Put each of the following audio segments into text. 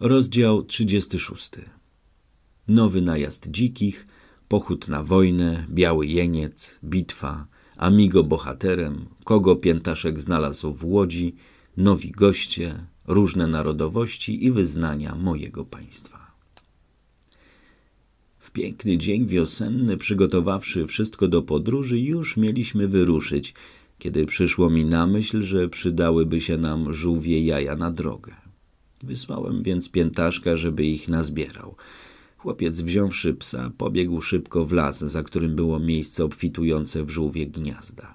Rozdział 36. Nowy najazd dzikich, pochód na wojnę, biały jeniec, bitwa, amigo bohaterem, kogo piętaszek znalazł w łodzi, nowi goście, różne narodowości i wyznania mojego państwa. W piękny dzień wiosenny, przygotowawszy wszystko do podróży, już mieliśmy wyruszyć, kiedy przyszło mi na myśl, że przydałyby się nam żółwie jaja na drogę. Wysłałem więc piętaszka, żeby ich nazbierał. Chłopiec, wziąwszy psa, pobiegł szybko w las, za którym było miejsce obfitujące w żółwie gniazda.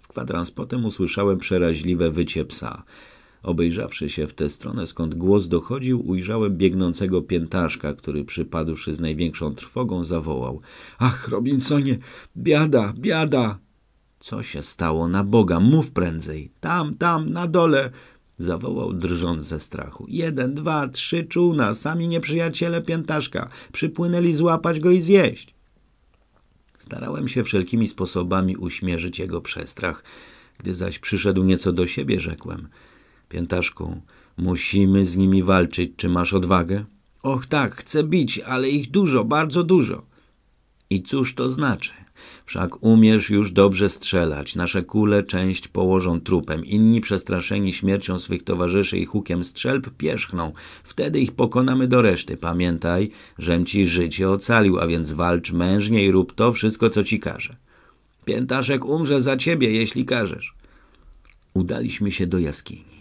W kwadrans potem usłyszałem przeraźliwe wycie psa. Obejrzawszy się w tę stronę, skąd głos dochodził, ujrzałem biegnącego piętaszka, który przypadłszy z największą trwogą zawołał – Ach, Robinsonie, biada, biada! – Co się stało na Boga? Mów prędzej! – Tam, tam, na dole! Zawołał drżąc ze strachu. Jeden, dwa, trzy czółna, sami nieprzyjaciele piętaszka. Przypłynęli złapać go i zjeść. Starałem się wszelkimi sposobami uśmierzyć jego przestrach. Gdy zaś przyszedł nieco do siebie, rzekłem. Piętaszku, musimy z nimi walczyć. Czy masz odwagę? Och tak, chcę bić, ale ich dużo, bardzo dużo. I cóż to znaczy? Wszak umiesz już dobrze strzelać. Nasze kule część położą trupem. Inni przestraszeni śmiercią swych towarzyszy i hukiem strzelb pierzchną. Wtedy ich pokonamy do reszty. Pamiętaj, żem ci życie ocalił, a więc walcz mężnie i rób to wszystko, co ci każe. Piętaszek umrze za ciebie, jeśli każesz. Udaliśmy się do jaskini.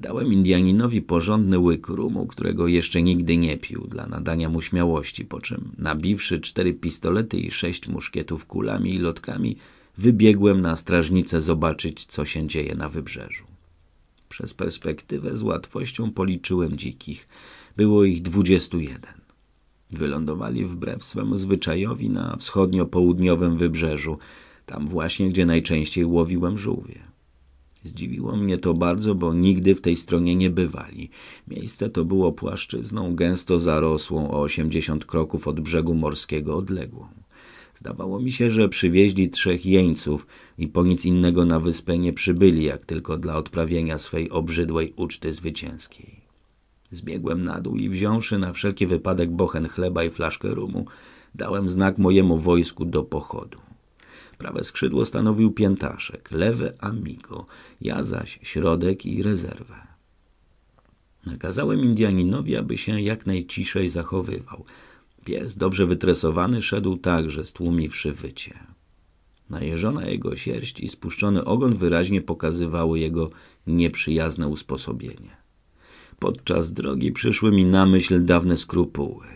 Dałem Indianinowi porządny łyk rumu, którego jeszcze nigdy nie pił, dla nadania mu śmiałości, po czym, nabiwszy cztery pistolety i sześć muszkietów kulami i lotkami, wybiegłem na strażnicę zobaczyć, co się dzieje na wybrzeżu. Przez perspektywę z łatwością policzyłem dzikich. Było ich dwudziestu jeden. Wylądowali wbrew swemu zwyczajowi na wschodnio-południowym wybrzeżu, tam właśnie, gdzie najczęściej łowiłem żółwie. Zdziwiło mnie to bardzo, bo nigdy w tej stronie nie bywali. Miejsce to było płaszczyzną gęsto zarosłą o 80 kroków od brzegu morskiego odległą. Zdawało mi się, że przywieźli trzech jeńców i po nic innego na wyspę nie przybyli, jak tylko dla odprawienia swej obrzydłej uczty zwycięskiej. Zbiegłem na dół i wziąwszy na wszelki wypadek bochen chleba i flaszkę rumu, dałem znak mojemu wojsku do pochodu. Prawe skrzydło stanowił piętaszek, lewe amigo, ja zaś środek i rezerwę. Nakazałem Indianinowi, aby się jak najciszej zachowywał. Pies, dobrze wytresowany, szedł także, stłumiwszy wycie. Najeżona jego sierść i spuszczony ogon wyraźnie pokazywały jego nieprzyjazne usposobienie. Podczas drogi przyszły mi na myśl dawne skrupuły.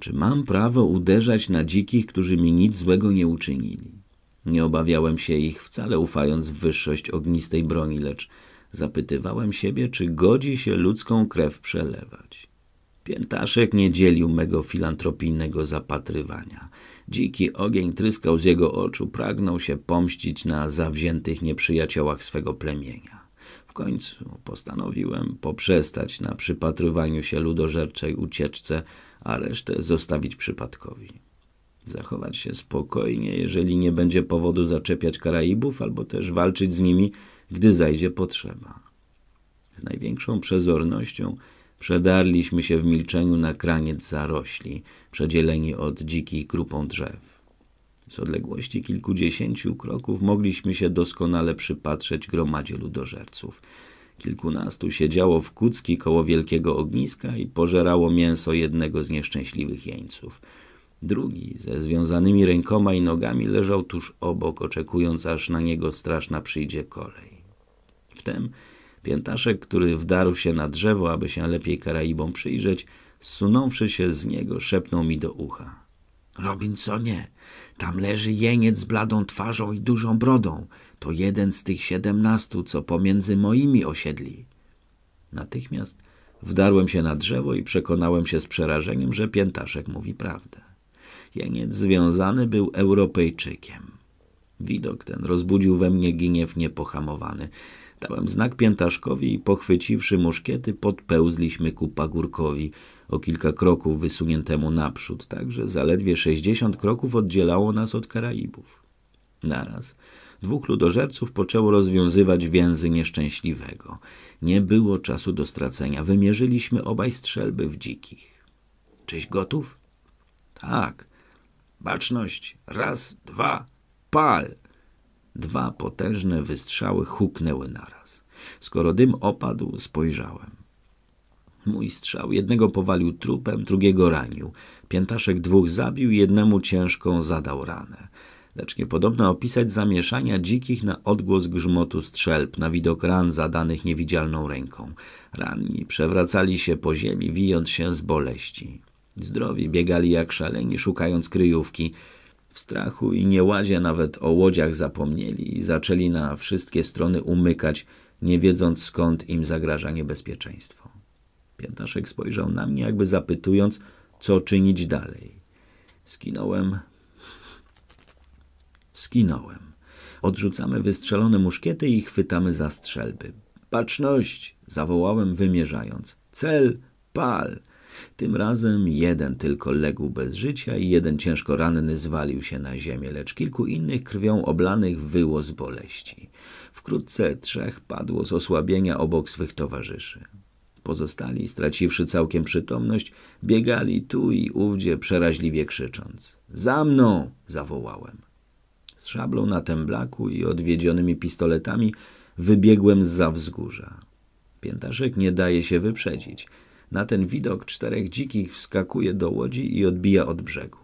Czy mam prawo uderzać na dzikich, którzy mi nic złego nie uczynili? Nie obawiałem się ich, wcale ufając w wyższość ognistej broni, lecz zapytywałem siebie, czy godzi się ludzką krew przelewać. Piętaszek nie dzielił mego filantropijnego zapatrywania. Dziki ogień tryskał z jego oczu, pragnął się pomścić na zawziętych nieprzyjaciołach swego plemienia. W końcu postanowiłem poprzestać na przypatrywaniu się ludożerczej ucieczce, a resztę zostawić przypadkowi zachować się spokojnie, jeżeli nie będzie powodu zaczepiać Karaibów, albo też walczyć z nimi, gdy zajdzie potrzeba. Z największą przezornością Przedarliśmy się w milczeniu na kraniec zarośli, przedzieleni od dzikich grupą drzew. Z odległości kilkudziesięciu kroków mogliśmy się doskonale przypatrzeć gromadzie ludożerców. Kilkunastu siedziało w kucki koło wielkiego ogniska i pożerało mięso jednego z nieszczęśliwych jeńców. Drugi, ze związanymi rękoma i nogami, leżał tuż obok, oczekując, aż na niego straszna przyjdzie kolej. Wtem piętaszek, który wdarł się na drzewo, aby się lepiej Karaibom przyjrzeć, zsunąwszy się z niego, szepnął mi do ucha. Robinsonie, tam leży jeniec z bladą twarzą i dużą brodą. To jeden z tych siedemnastu, co pomiędzy moimi osiedli. Natychmiast wdarłem się na drzewo i przekonałem się z przerażeniem, że piętaszek mówi prawdę. Jeniec związany był Europejczykiem. Widok ten rozbudził we mnie gniew niepohamowany. Dałem znak piętaszkowi i pochwyciwszy muszkiety podpełzliśmy ku pagórkowi o kilka kroków wysuniętemu naprzód, tak że zaledwie sześćdziesiąt kroków oddzielało nas od Karaibów. Naraz dwóch ludożerców poczęło rozwiązywać więzy nieszczęśliwego. Nie było czasu do stracenia. Wymierzyliśmy obaj strzelby w dzikich. Czyś gotów? Tak, Baczność! Raz, dwa, pal! Dwa potężne wystrzały huknęły naraz. Skoro dym opadł, spojrzałem. Mój strzał jednego powalił trupem, drugiego ranił. Piętaszek dwóch zabił, jednemu ciężką zadał ranę. Lecz niepodobna opisać zamieszania dzikich na odgłos grzmotu strzelb, na widok ran zadanych niewidzialną ręką. Ranni przewracali się po ziemi, wijąc się z boleści. Zdrowi biegali jak szaleni, szukając kryjówki. W strachu i nieładzie nawet o łodziach zapomnieli i zaczęli na wszystkie strony umykać, nie wiedząc skąd im zagraża niebezpieczeństwo. Piętaszek spojrzał na mnie, jakby zapytując, co czynić dalej. Skinąłem. Skinąłem. Odrzucamy wystrzelone muszkiety i chwytamy za strzelby. Baczność! zawołałem, wymierzając. Cel! Pal! Tym razem jeden tylko legł bez życia i jeden ciężko ranny zwalił się na ziemię, lecz kilku innych krwią oblanych wyło z boleści. Wkrótce trzech padło z osłabienia obok swych towarzyszy. Pozostali, straciwszy całkiem przytomność, biegali tu i ówdzie, przeraźliwie krzycząc. Za mną! zawołałem. Z szablą na temblaku i odwiedzionymi pistoletami wybiegłem za wzgórza. Piętaszek nie daje się wyprzedzić – na ten widok czterech dzikich wskakuje do łodzi i odbija od brzegu.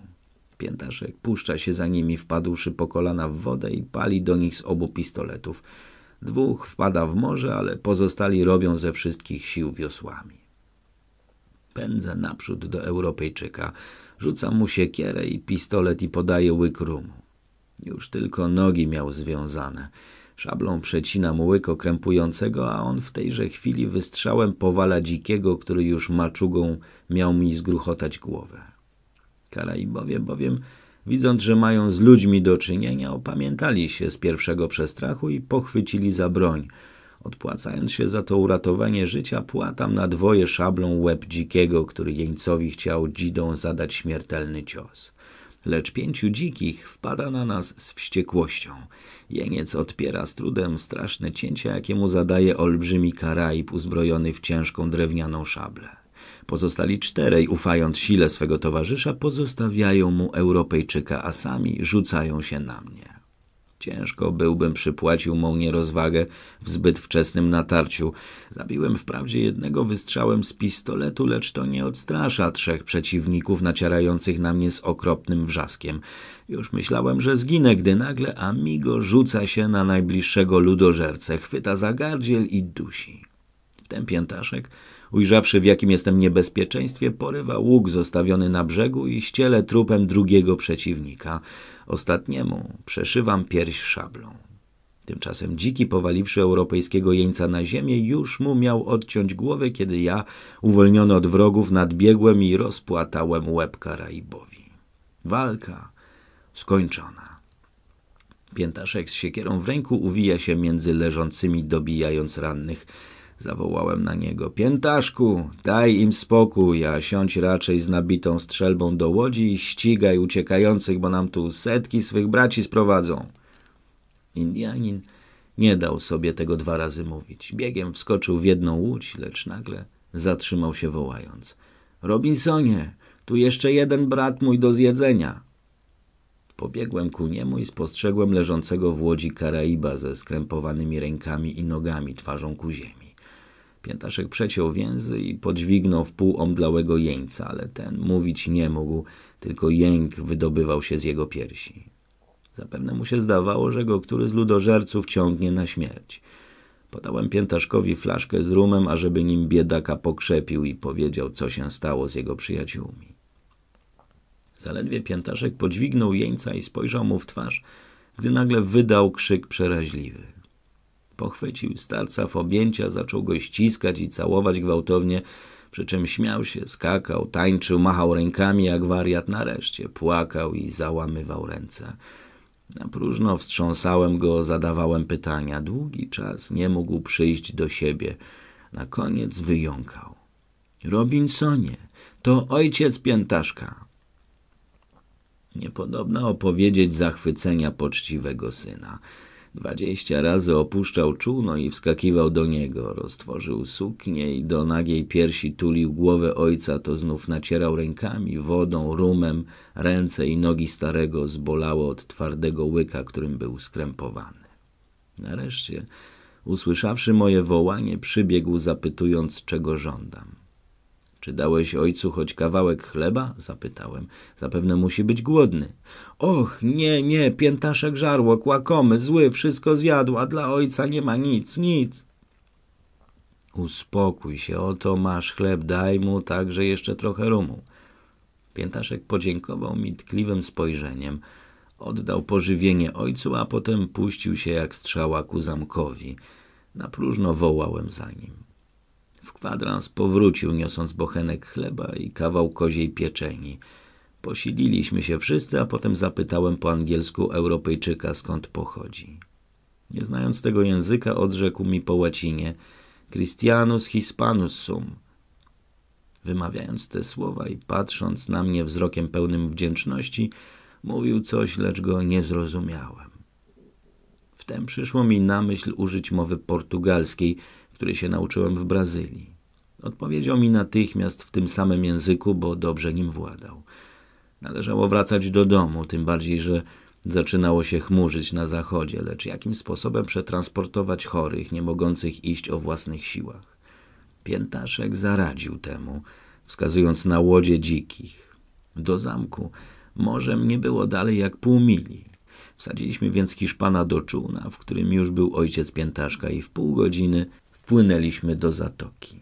Piętaszek puszcza się za nimi, wpadłszy po kolana w wodę i pali do nich z obu pistoletów. Dwóch wpada w morze, ale pozostali robią ze wszystkich sił wiosłami. Pędzę naprzód do Europejczyka. Rzuca mu siekierę i pistolet i podaje łyk rumu. Już tylko nogi miał związane. Szablą mu łyko krępującego, a on w tejże chwili wystrzałem powala dzikiego, który już maczugą miał mi zgruchotać głowę. Karaibowie bowiem, widząc, że mają z ludźmi do czynienia, opamiętali się z pierwszego przestrachu i pochwycili za broń. Odpłacając się za to uratowanie życia, płatam na dwoje szablą łeb dzikiego, który jeńcowi chciał dzidą zadać śmiertelny cios lecz pięciu dzikich wpada na nas z wściekłością. Jeniec odpiera z trudem straszne cięcia, jakie mu zadaje olbrzymi karaib uzbrojony w ciężką drewnianą szablę. Pozostali czterej, ufając sile swego towarzysza, pozostawiają mu Europejczyka, a sami rzucają się na mnie. Ciężko byłbym przypłacił mą nierozwagę w zbyt wczesnym natarciu. Zabiłem wprawdzie jednego wystrzałem z pistoletu, lecz to nie odstrasza trzech przeciwników nacierających na mnie z okropnym wrzaskiem. Już myślałem, że zginę, gdy nagle Amigo rzuca się na najbliższego ludożercę, chwyta za gardziel i dusi. W ten piętaszek Ujrzawszy, w jakim jestem niebezpieczeństwie, porywa łuk zostawiony na brzegu i ściele trupem drugiego przeciwnika. Ostatniemu przeszywam pierś szablą. Tymczasem dziki, powaliwszy europejskiego jeńca na ziemię, już mu miał odciąć głowę, kiedy ja, uwolniony od wrogów, nadbiegłem i rozpłatałem łeb Karaibowi. Walka skończona. Piętaszek z siekierą w ręku uwija się między leżącymi, dobijając rannych. Zawołałem na niego. Piętaszku, daj im spokój, a siądź raczej z nabitą strzelbą do łodzi i ścigaj uciekających, bo nam tu setki swych braci sprowadzą. Indianin nie dał sobie tego dwa razy mówić. Biegiem wskoczył w jedną łódź, lecz nagle zatrzymał się wołając. Robinsonie, tu jeszcze jeden brat mój do zjedzenia. Pobiegłem ku niemu i spostrzegłem leżącego w łodzi Karaiba ze skrępowanymi rękami i nogami, twarzą ku ziemi. Piętaszek przeciął więzy i podźwignął w pół omdlałego jeńca, ale ten mówić nie mógł, tylko jęk wydobywał się z jego piersi. Zapewne mu się zdawało, że go który z ludożerców ciągnie na śmierć. Podałem Piętaszkowi flaszkę z rumem, ażeby nim biedaka pokrzepił i powiedział, co się stało z jego przyjaciółmi. Zaledwie Piętaszek podźwignął jeńca i spojrzał mu w twarz, gdy nagle wydał krzyk przeraźliwy. Pochwycił starca w objęcia, zaczął go ściskać i całować gwałtownie, przy czym śmiał się, skakał, tańczył, machał rękami jak wariat, nareszcie płakał i załamywał ręce. Na próżno wstrząsałem go, zadawałem pytania. Długi czas nie mógł przyjść do siebie. Na koniec wyjąkał. Robinsonie, to ojciec piętaszka. Niepodobna opowiedzieć zachwycenia poczciwego syna. Dwadzieścia razy opuszczał czółno i wskakiwał do niego. Roztworzył suknię i do nagiej piersi tulił głowę ojca, to znów nacierał rękami, wodą, rumem. Ręce i nogi starego zbolało od twardego łyka, którym był skrępowany. Nareszcie, usłyszawszy moje wołanie, przybiegł zapytując, czego żądam. Czy dałeś ojcu choć kawałek chleba? zapytałem. Zapewne musi być głodny. Och, nie, nie, piętaszek żarło, kłakomy, zły, wszystko zjadł, a dla ojca nie ma nic, nic. Uspokój się, oto masz chleb, daj mu także jeszcze trochę rumu. Piętaszek podziękował mi tkliwym spojrzeniem. Oddał pożywienie ojcu, a potem puścił się jak strzała ku zamkowi. Na próżno wołałem za nim kwadrans powrócił, niosąc bochenek chleba i kawał koziej pieczeni. Posililiśmy się wszyscy, a potem zapytałem po angielsku Europejczyka, skąd pochodzi. Nie znając tego języka, odrzekł mi po łacinie Christianus Hispanus sum. Wymawiając te słowa i patrząc na mnie wzrokiem pełnym wdzięczności, mówił coś, lecz go nie zrozumiałem. Wtem przyszło mi na myśl użyć mowy portugalskiej, który się nauczyłem w Brazylii. Odpowiedział mi natychmiast w tym samym języku, bo dobrze nim władał. Należało wracać do domu, tym bardziej, że zaczynało się chmurzyć na zachodzie, lecz jakim sposobem przetransportować chorych, nie mogących iść o własnych siłach? Piętaszek zaradził temu, wskazując na łodzie dzikich. Do zamku morzem nie było dalej jak pół mili. Wsadziliśmy więc Hiszpana do czółna, w którym już był ojciec piętaszka i w pół godziny wpłynęliśmy do zatoki.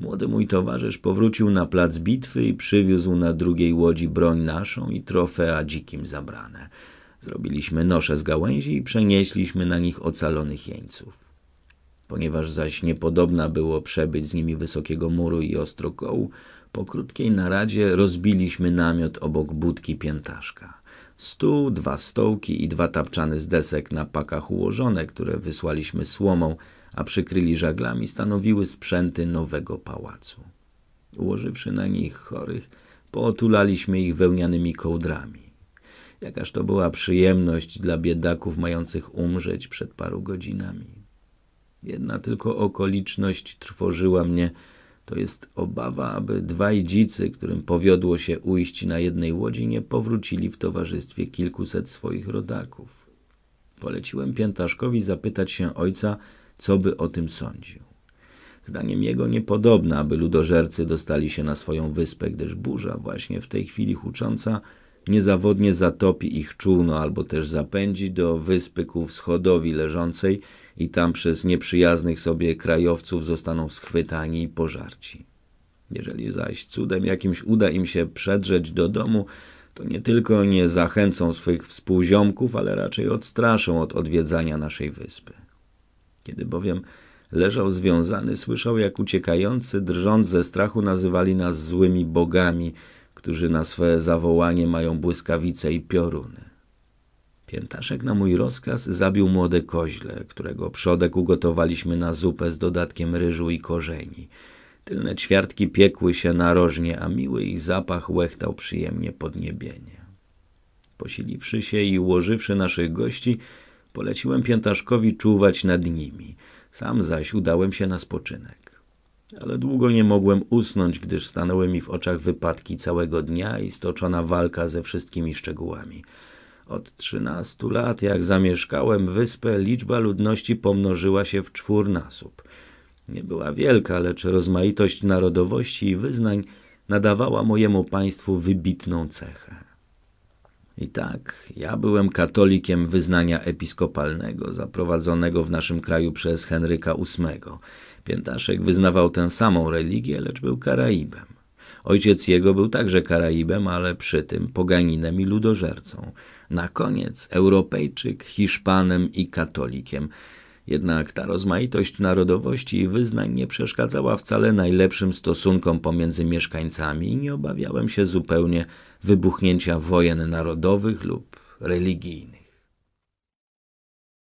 Młody mój towarzysz powrócił na plac bitwy i przywiózł na drugiej łodzi broń naszą i trofea dzikim zabrane. Zrobiliśmy nosze z gałęzi i przenieśliśmy na nich ocalonych jeńców. Ponieważ zaś niepodobna było przebyć z nimi wysokiego muru i kołu, po krótkiej naradzie rozbiliśmy namiot obok budki piętaszka. Stół, dwa stołki i dwa tapczany z desek na pakach ułożone, które wysłaliśmy słomą, a przykryli żaglami, stanowiły sprzęty nowego pałacu. Ułożywszy na nich chorych, pootulaliśmy ich wełnianymi kołdrami. Jakaż to była przyjemność dla biedaków mających umrzeć przed paru godzinami. Jedna tylko okoliczność trwożyła mnie, to jest obawa, aby dwaj dzicy, którym powiodło się ujść na jednej łodzi, nie powrócili w towarzystwie kilkuset swoich rodaków. Poleciłem piętaszkowi zapytać się ojca, co by o tym sądził. Zdaniem jego niepodobne, aby ludożercy dostali się na swoją wyspę, gdyż burza właśnie w tej chwili hucząca niezawodnie zatopi ich czółno albo też zapędzi do wyspy ku wschodowi leżącej i tam przez nieprzyjaznych sobie krajowców zostaną schwytani i pożarci. Jeżeli zaś cudem jakimś uda im się przedrzeć do domu, to nie tylko nie zachęcą swych współziomków, ale raczej odstraszą od odwiedzania naszej wyspy. Kiedy bowiem leżał związany, słyszał, jak uciekający, drżąc ze strachu, nazywali nas złymi bogami, którzy na swe zawołanie mają błyskawice i pioruny. Piętaszek na mój rozkaz zabił młode koźle, którego przodek ugotowaliśmy na zupę z dodatkiem ryżu i korzeni. Tylne ćwiartki piekły się narożnie, a miły ich zapach łechtał przyjemnie podniebienie. Posiliwszy się i ułożywszy naszych gości, Poleciłem piętaszkowi czuwać nad nimi, sam zaś udałem się na spoczynek. Ale długo nie mogłem usnąć, gdyż stanęły mi w oczach wypadki całego dnia i stoczona walka ze wszystkimi szczegółami. Od trzynastu lat, jak zamieszkałem wyspę, liczba ludności pomnożyła się w czwórnasób. Nie była wielka, lecz rozmaitość narodowości i wyznań nadawała mojemu państwu wybitną cechę. I tak, ja byłem katolikiem wyznania episkopalnego, zaprowadzonego w naszym kraju przez Henryka VIII. Piętaszek wyznawał tę samą religię, lecz był Karaibem. Ojciec jego był także Karaibem, ale przy tym poganinem i ludożercą. Na koniec Europejczyk, Hiszpanem i katolikiem – jednak ta rozmaitość narodowości i wyznań nie przeszkadzała wcale najlepszym stosunkom pomiędzy mieszkańcami i nie obawiałem się zupełnie wybuchnięcia wojen narodowych lub religijnych.